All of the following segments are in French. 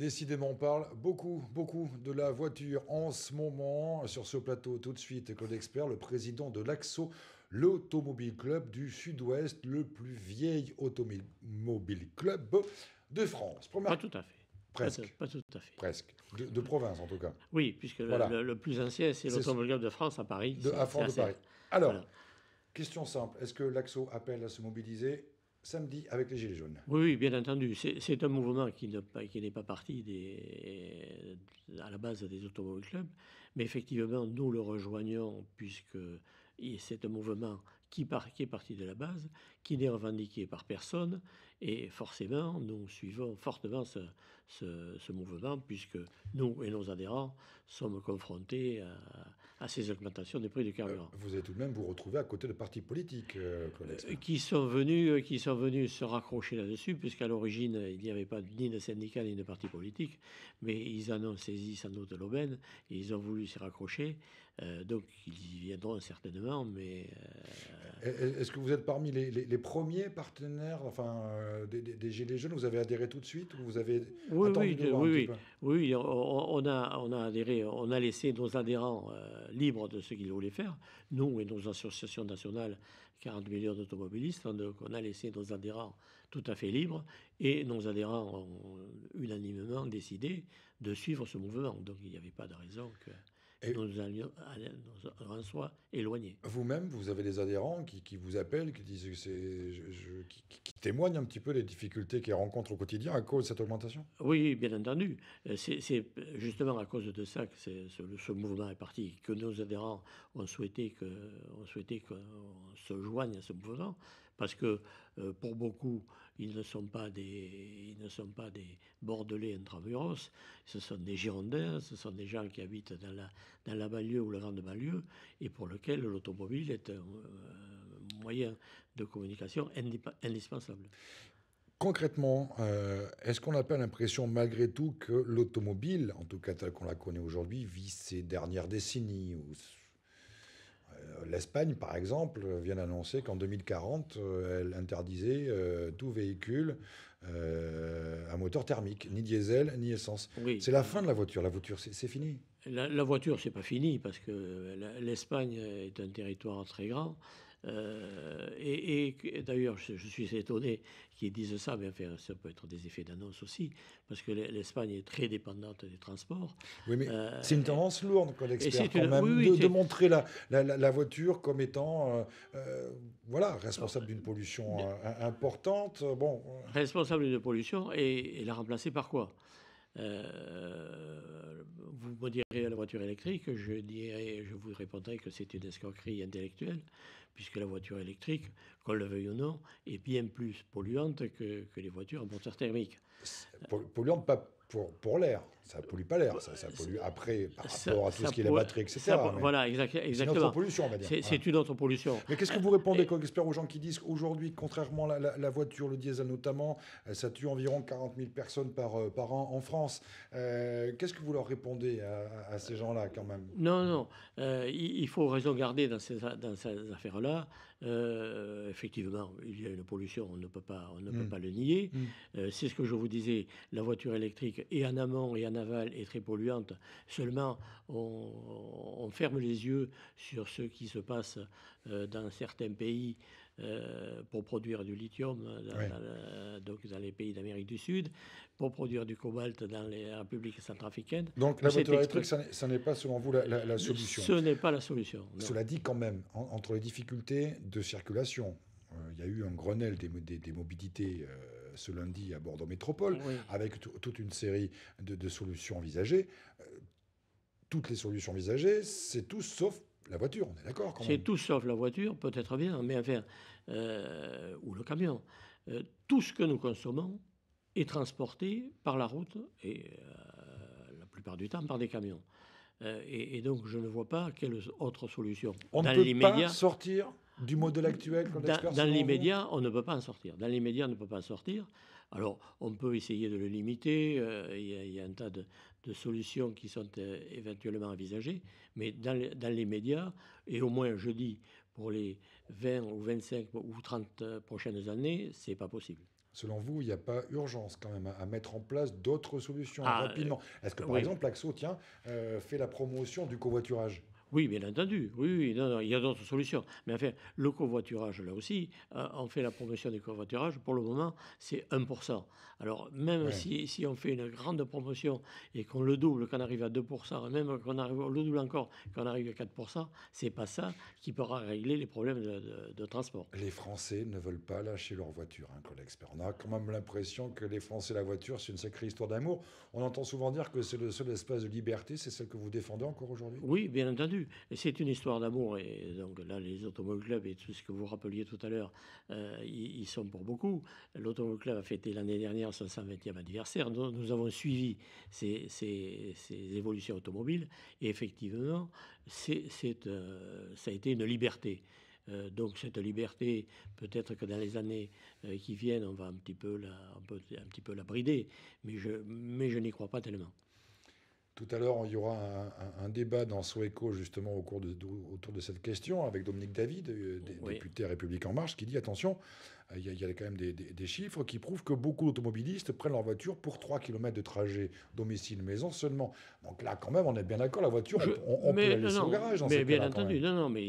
Décidément, on parle beaucoup, beaucoup de la voiture en ce moment. Sur ce plateau, tout de suite, Claude Expert, le président de l'AXO, l'Automobile Club du Sud-Ouest, le plus vieil automobile club de France. Pas tout à fait. Presque. Pas, tout à fait. Presque. De, province, en tout cas. Oui, puisque le, plus ancien, c'est l'Automobile Club de France à Paris. à Paris. Alors, question simple. Est-ce que l'AXO appelle à se mobiliser samedi avec les Gilets jaunes. Oui, bien entendu. C'est un mouvement qui n'est pas, qui pas parti des, à la base des automobiles clubs, mais effectivement, nous le rejoignons puisque c'est un mouvement qui, par, est parti de la base, qui n'est revendiqué par personne, et forcément, nous suivons fortement ce mouvement puisque nous et nos adhérents sommes confrontés à à ces augmentations des prix du carburant. Euh, vous avez tout de même vous retrouvez à côté de partis politiques, euh, euh, qui sont venus, qui sont venus se raccrocher là-dessus, puisqu'à l'origine il n'y avait pas ni de syndicat ni de parti politique, mais ils en ont saisi sans doute l'aubaine et ils ont voulu s'y raccrocher euh, donc ils y viendront certainement, mais... Euh, est-ce que vous êtes parmi les, premiers partenaires enfin, euh, des, Gilets jaunes Vous avez adhéré tout de suite ou vous avez Oui, on, a, on a adhéré, on a laissé nos adhérents libres de ce qu'ils voulaient faire, nous et nos associations nationales, 40 millions d'automobilistes, donc on a laissé nos adhérents tout à fait libres et nos adhérents ont unanimement décidé de suivre ce mouvement. Donc il n'y avait pas de raison que... Et nous, allions, en soi éloigner. Vous-même, vous avez des adhérents qui, vous appellent, qui disent que c'est, qui, témoignent un petit peu des difficultés qu'ils rencontrent au quotidien à cause de cette augmentation Oui, bien entendu. Euh, c'est, justement à cause de ça que ce, mouvement est parti, que nos adhérents ont souhaité, que, ont souhaité qu'on se joigne à ce mouvement, parce que euh, pour beaucoup, ils ne sont pas des, ils ne sont pas des Bordelais intramuros, ce sont des Girondins, ce sont des gens qui habitent dans la, dans la banlieue ou la grande banlieue et pour lesquels l'automobile est un euh, moyen de communication indispensable. Concrètement, euh, est-ce qu'on n'a pas l'impression malgré tout que l'automobile, en tout cas telle qu'on la connaît aujourd'hui, vit ces dernières décennies euh, L'Espagne, par exemple, vient d'annoncer qu'en 2040, euh, elle interdisait euh, tout véhicule à moteur thermique, ni diesel, ni essence. C'est la fin de la voiture. La voiture, c'est fini. La, la voiture, c'est pas fini parce que l'Espagne est un territoire très grand. Euh, et, d'ailleurs, je, suis étonné qu'ils disent ça, mais ça peut être des effets d'annonce aussi, parce que l'Espagne est très dépendante des transports. Oui, mais euh, c'est une tendance lourde, qu'on l'expert, quand même, de, montrer la, la, voiture comme étant euh, voilà, responsable d'une pollution importante. Bon. Responsable d'une pollution et la remplacer par quoi euh, vous me direz la voiture électrique, je, dirais, je vous répondrai que c'est une escroquerie intellectuelle, puisque la voiture électrique, qu'on le veuille ou non, est bien plus polluante que, les voitures à moteur thermique. Polluante pas pour l'air ça pollue pas l'air, ça, euh, pollue après par rapport à tout ce qui est la batterie, etc. voilà, exactement. C'est une pollution, on C'est une autre pollution. Mais qu'est-ce que vous répondez, comme aux gens qui disent aujourd'hui, contrairement à la, voiture, le diesel notamment, euh, ça tue environ 40 000 personnes par, euh, par an en France Qu'est-ce que vous leur répondez à, ces gens-là, quand même Non, non. il faut raison garder dans ces, dans affaires-là. effectivement, il y a une pollution, on ne peut pas, mm. pas le nier. Mm. C'est ce que je vous disais, la voiture électrique, et en amont et en est très polluante. Seulement, on, ferme les yeux sur ce qui se passe euh, dans certains pays euh, pour produire du lithium, euh, donc dans les pays d'Amérique du Sud, pour produire du cobalt dans les républiques centrafricaines. Donc la voiture électrique, ce n'est pas selon vous la, solution Ce n'est pas la solution. Cela dit quand même, entre les difficultés de circulation, il y a eu un Grenelle des, mobilités ce lundi à Bordeaux Métropole, avec toute une série de, solutions envisagées. Euh, toutes les solutions envisagées, c'est tout sauf la voiture, on est d'accord C'est tout sauf la voiture, peut-être bien, mais enfin, euh, ou le camion. Euh, tout ce que nous consommons est transporté par la route et la plupart du temps par des camions. Et, donc, je ne vois pas quelle autre solution. On ne peut pas sortir du modèle actuel Dans, dans l'immédiat, on ne peut pas en sortir. Dans l'immédiat, on ne peut pas en sortir. Alors, on peut essayer de le limiter. Euh, il y, a un tas de, solutions qui sont euh, éventuellement envisagées. Mais dans, l'immédiat, les et au moins jeudi, pour les 20 ou 25 ou 30 euh, prochaines années, c'est pas possible. Selon vous, il n'y a pas urgence quand même à mettre en place d'autres solutions ah, rapidement Est-ce que par exemple, l'AXO fait la promotion du covoiturage oui, bien entendu. Oui, non, il y a d'autres solutions. Mais enfin, le covoiturage, là aussi, euh, on fait la promotion du covoiturage. Pour le moment, c'est 1%. Alors même si, si, on fait une grande promotion et qu'on le double, qu'on arrive à 2%, même qu'on arrive, le double encore, qu'on arrive à 4%, c'est pas ça qui pourra régler les problèmes de, transport. Les Français ne veulent pas lâcher leur voiture, hein, collègue On a quand même l'impression que les Français, la voiture, c'est une sacrée histoire d'amour. On entend souvent dire que c'est le seul espace de liberté, c'est celle que vous défendez encore aujourd'hui Oui, bien entendu. C'est une histoire d'amour. Et donc là, les Automobile clubs et tout ce que vous rappeliez tout à l'heure, ils, euh, ils sont pour beaucoup. L'automobile club a fêté l'année dernière 120e anniversaire, nous, avons suivi ces, évolutions automobiles et effectivement, c'est, euh, ça a été une liberté. Euh, donc cette liberté, peut-être que dans les années euh, qui viennent, on va un petit peu la, un petit peu brider, mais je, mais je n'y crois pas tellement. Tout à l'heure, il y aura un, débat dans Soeco, justement, au cours de, autour de cette question, avec Dominique David, euh, député République En Marche, qui dit attention, euh, il y, a quand même des, chiffres qui prouvent que beaucoup d'automobilistes prennent leur voiture pour 3 km de trajet domicile-maison seulement. Donc là, quand même, on est bien d'accord, la voiture, on, on peut la laisser au garage. mais bien entendu, non, non, mais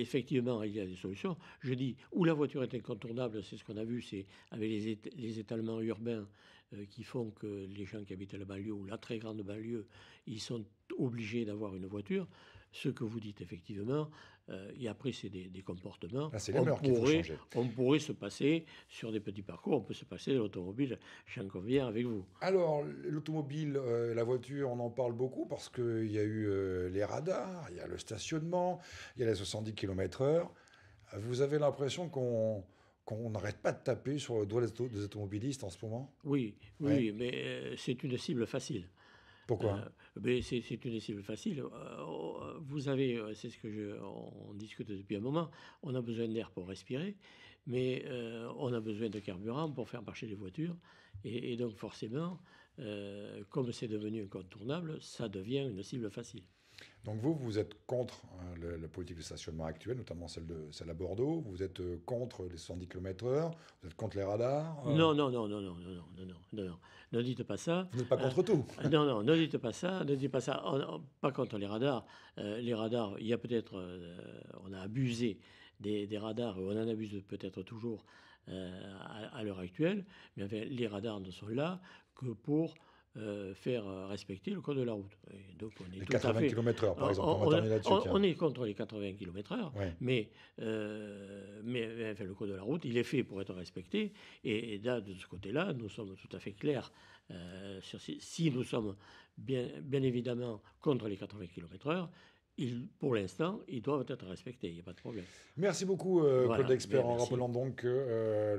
effectivement, il y a des solutions. Je dis, où la voiture est incontournable, c'est ce qu'on a vu, c'est avec les, les étalements urbains euh, qui font que les gens qui habitent la banlieue ou la très grande banlieue, ils sont obligés d'avoir une voiture. Ce que vous dites effectivement, euh, et après c'est des, des, comportements. Ah, on, pourrait, on, pourrait, se passer sur des petits parcours, on peut se passer de l'automobile. J'en conviens avec vous. Alors l'automobile, euh, la voiture, on en parle beaucoup parce qu'il y a eu les radars, il y a le stationnement, il y a les 70 km/h. Vous avez l'impression qu'on qu'on n'arrête pas de taper sur le doigt des automobilistes en ce moment Oui, oui mais euh, c'est une cible facile. Pourquoi euh, C'est une cible facile. Euh, vous avez, c'est ce que je, on discute depuis un moment, on a besoin d'air pour respirer, mais on a besoin de carburant pour faire marcher les voitures. et donc forcément, comme c'est devenu incontournable, ça devient une cible facile. Donc vous, vous êtes contre hein, la politique de stationnement actuelle, notamment celle, de, celle à Bordeaux, vous êtes euh, contre les 110 km/h, vous êtes contre les radars euh. Non, non, non, non, non, non, non, non, non, ne dites pas ça. Vous n'êtes pas contre euh, tout Non, non, ne dites pas ça, ne dites pas ça, pas contre les radars. les radars, il y a peut-être, on a abusé des, des radars, on en abuse peut-être toujours à, l'heure actuelle, mais les radars ne sont là que pour euh, faire euh, respecter le code de la route. Et on est les 80 km/h, par exemple. On, hein. est contre les 80 km/h, euh, mais, mais le code de la route, il est fait pour être respecté. Et, de ce côté-là, nous sommes tout à fait clairs. sur si, nous sommes bien, bien évidemment contre les 80 km/h, pour l'instant, ils doivent être respectés, il n'y a pas de problème. Merci beaucoup, Claude Expert, en rappelant donc que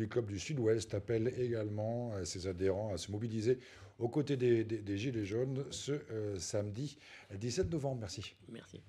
le Club du Sud-Ouest appelle également euh, ses adhérents à se mobiliser aux côtés des, des Gilets jaunes ce euh, samedi 17 novembre. Merci. Merci.